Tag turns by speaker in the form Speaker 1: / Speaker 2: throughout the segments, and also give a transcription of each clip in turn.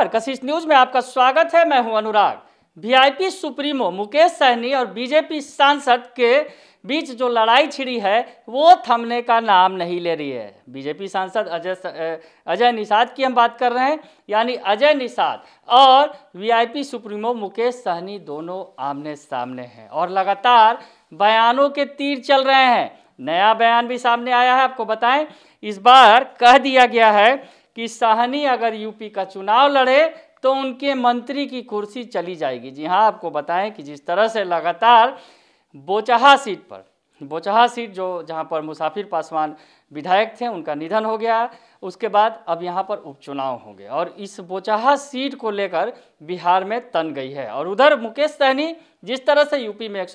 Speaker 1: नमस्कार कशिश न्यूज में आपका स्वागत है मैं हूं अनुराग वीआईपी सुप्रीमो मुकेश सहनी और बीजेपी सांसद के बीच जो लड़ाई छिड़ी है वो थमने का नाम नहीं ले रही है बीजेपी सांसद अजय अजय निषाद की हम बात कर रहे हैं यानी अजय निषाद और वीआईपी सुप्रीमो मुकेश सहनी दोनों आमने सामने हैं और लगातार बयानों के तीर चल रहे हैं नया बयान भी सामने आया है आपको बताएं इस बार कह दिया गया है कि साहनी अगर यूपी का चुनाव लड़े तो उनके मंत्री की कुर्सी चली जाएगी जी हाँ आपको बताएं कि जिस तरह से लगातार बोचहा सीट पर बोचहा सीट जो जहाँ पर मुसाफिर पासवान विधायक थे उनका निधन हो गया उसके बाद अब यहाँ पर उपचुनाव हो और इस बोचहा सीट को लेकर बिहार में तन गई है और उधर मुकेश सहनी जिस तरह से यूपी में एक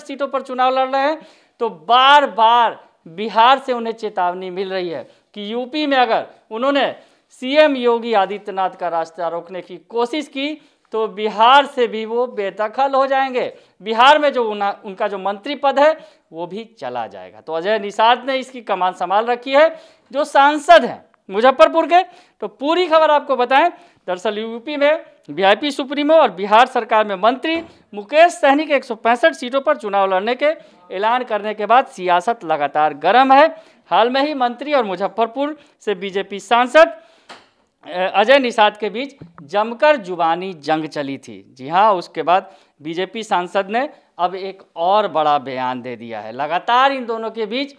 Speaker 1: सीटों पर चुनाव लड़ रहे हैं तो बार बार बिहार से उन्हें चेतावनी मिल रही है कि यूपी में अगर उन्होंने सीएम योगी आदित्यनाथ का रास्ता रोकने की कोशिश की तो बिहार से भी वो बेदखल हो जाएंगे बिहार में जो उनका जो मंत्री पद है वो भी चला जाएगा तो अजय निषाद ने इसकी कमान संभाल रखी है जो सांसद हैं मुजफ्फरपुर के तो पूरी खबर आपको बताएं दरअसल यूपी में वीआईपी सुप्रीमो और बिहार सरकार में मंत्री मुकेश सहनी के एक सीटों पर चुनाव लड़ने के ऐलान करने के बाद सियासत लगातार गर्म है हाल में ही मंत्री और मुजफ्फरपुर से बीजेपी सांसद अजय निषाद के बीच जमकर जुबानी जंग चली थी जी हाँ उसके बाद बीजेपी सांसद ने अब एक और बड़ा बयान दे दिया है लगातार इन दोनों के बीच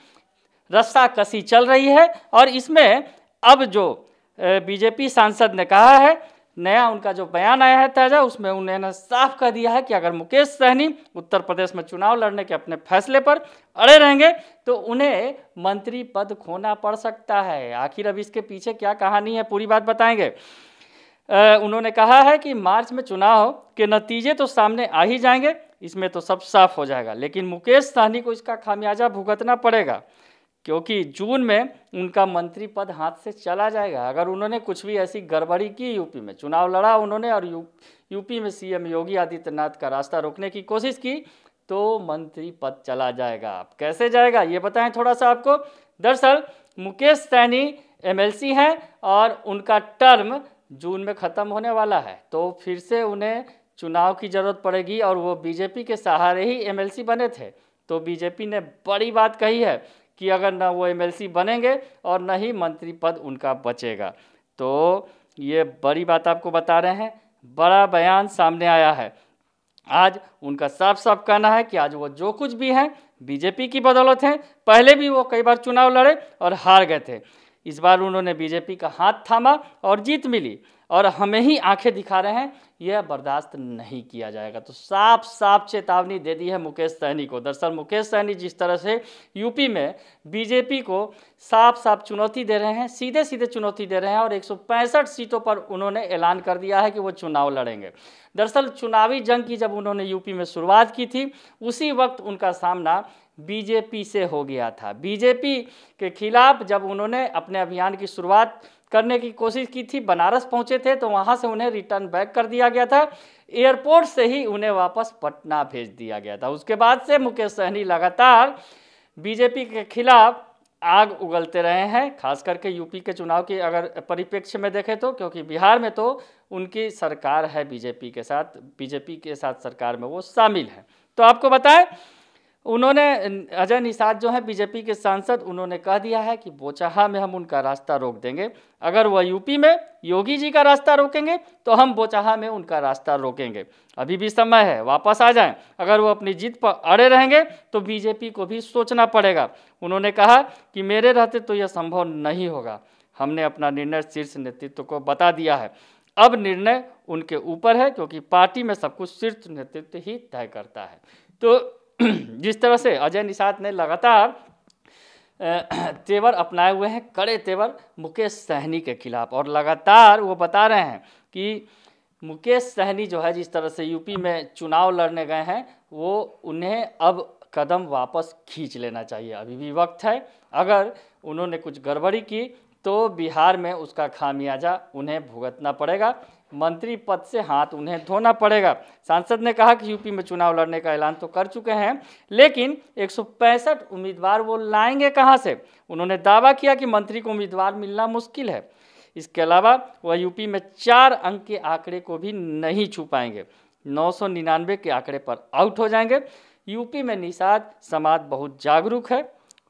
Speaker 1: रस्सा कसी चल रही है और इसमें अब जो बीजेपी सांसद ने कहा है नया उनका जो बयान आया है ताज़ा उसमें उन्होंने साफ कह दिया है कि अगर मुकेश सहनी उत्तर प्रदेश में चुनाव लड़ने के अपने फैसले पर अड़े रहेंगे तो उन्हें मंत्री पद खोना पड़ सकता है आखिर अब इसके पीछे क्या कहानी है पूरी बात बताएंगे उन्होंने कहा है कि मार्च में चुनाव के नतीजे तो सामने आ ही जाएंगे इसमें तो सब साफ हो जाएगा लेकिन मुकेश सहनी को इसका खामियाजा भुगतना पड़ेगा क्योंकि जून में उनका मंत्री पद हाथ से चला जाएगा अगर उन्होंने कुछ भी ऐसी गड़बड़ी की यूपी में चुनाव लड़ा उन्होंने और यू, यूपी में सीएम योगी आदित्यनाथ का रास्ता रोकने की कोशिश की तो मंत्री पद चला जाएगा आप कैसे जाएगा ये बताएं थोड़ा सा आपको दरअसल मुकेश सैनी एम हैं और उनका टर्म जून में ख़त्म होने वाला है तो फिर से उन्हें चुनाव की ज़रूरत पड़ेगी और वो बीजेपी के सहारे ही एमएलसी बने थे तो बीजेपी ने बड़ी बात कही है कि अगर ना वो एमएलसी बनेंगे और न ही मंत्री पद उनका बचेगा तो ये बड़ी बात आपको बता रहे हैं बड़ा बयान सामने आया है आज उनका साफ साफ कहना है कि आज वो जो कुछ भी हैं बीजेपी की बदौलत हैं पहले भी वो कई बार चुनाव लड़े और हार गए थे इस बार उन्होंने बीजेपी का हाथ थामा और जीत मिली और हमें ही आंखें दिखा रहे हैं यह बर्दाश्त नहीं किया जाएगा तो साफ साफ चेतावनी दे दी है मुकेश सहनी को दरअसल मुकेश सहनी जिस तरह से यूपी में बीजेपी को साफ साफ चुनौती दे रहे हैं सीधे सीधे चुनौती दे रहे हैं और एक सीटों पर उन्होंने ऐलान कर दिया है कि वो चुनाव लड़ेंगे दरअसल चुनावी जंग की जब उन्होंने यूपी में शुरुआत की थी उसी वक्त उनका सामना बीजेपी से हो गया था बीजेपी के खिलाफ जब उन्होंने अपने अभियान की शुरुआत करने की कोशिश की थी बनारस पहुंचे थे तो वहां से उन्हें रिटर्न बैक कर दिया गया था एयरपोर्ट से ही उन्हें वापस पटना भेज दिया गया था उसके बाद से मुकेश सहनी लगातार बीजेपी के खिलाफ आग उगलते रहे हैं खास करके यूपी के चुनाव के अगर परिप्रेक्ष्य में देखें तो क्योंकि बिहार में तो उनकी सरकार है बीजेपी के साथ बीजेपी के साथ सरकार में वो शामिल हैं तो आपको बताएं उन्होंने अजय निषाद जो है बीजेपी के सांसद उन्होंने कह दिया है कि बोचाहा में हम उनका रास्ता रोक देंगे अगर वह यूपी में योगी जी का रास्ता रोकेंगे तो हम बोचाहा में उनका रास्ता रोकेंगे अभी भी समय है वापस आ जाएं अगर वो अपनी जीत पर अड़े रहेंगे तो बीजेपी को भी सोचना पड़ेगा उन्होंने कहा कि मेरे रहते तो यह संभव नहीं होगा हमने अपना निर्णय शीर्ष नेतृत्व को बता दिया है अब निर्णय उनके ऊपर है क्योंकि पार्टी में सब कुछ शीर्ष नेतृत्व ही तय करता है तो जिस तरह से अजय निषाद ने लगातार तेवर अपनाए हुए हैं कड़े तेवर मुकेश सहनी के खिलाफ और लगातार वो बता रहे हैं कि मुकेश सहनी जो है जिस तरह से यूपी में चुनाव लड़ने गए हैं वो उन्हें अब कदम वापस खींच लेना चाहिए अभी भी वक्त है अगर उन्होंने कुछ गड़बड़ी की तो बिहार में उसका खामियाजा उन्हें भुगतना पड़ेगा मंत्री पद से हाथ उन्हें धोना पड़ेगा सांसद ने कहा कि यूपी में चुनाव लड़ने का ऐलान तो कर चुके हैं लेकिन एक उम्मीदवार वो लाएंगे कहाँ से उन्होंने दावा किया कि मंत्री को उम्मीदवार मिलना मुश्किल है इसके अलावा वह यूपी में चार अंक के आंकड़े को भी नहीं छू पाएंगे नौ के आंकड़े पर आउट हो जाएंगे यूपी में निषाद समाज बहुत जागरूक है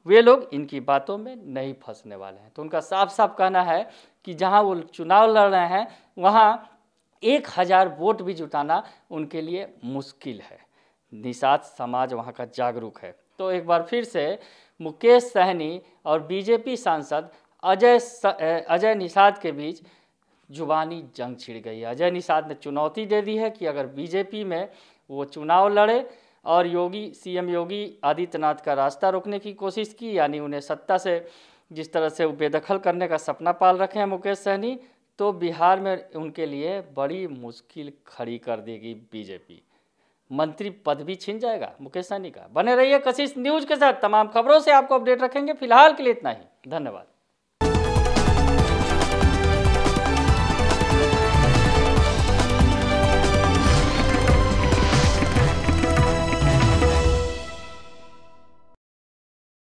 Speaker 1: वे लोग इनकी बातों में नहीं फंसने वाले हैं तो उनका साफ साफ कहना है कि जहां वो चुनाव लड़ रहे हैं वहां एक हज़ार वोट भी जुटाना उनके लिए मुश्किल है निषाद समाज वहाँ का जागरूक है तो एक बार फिर से मुकेश सहनी और बीजेपी सांसद अजय स, अजय निषाद के बीच जुबानी जंग छिड़ गई है अजय निषाद ने चुनौती दे दी है कि अगर बीजेपी में वो चुनाव लड़े और योगी सीएम योगी आदित्यनाथ का रास्ता रोकने की कोशिश की यानी उन्हें सत्ता से जिस तरह से वो बेदखल करने का सपना पाल रखे हैं मुकेश सहनी तो बिहार में उनके लिए बड़ी मुश्किल खड़ी कर देगी बीजेपी मंत्री पद भी छिन जाएगा मुकेश सहनी का बने रहिए कशिश न्यूज के साथ तमाम खबरों से आपको अपडेट रखेंगे फिलहाल के लिए इतना ही धन्यवाद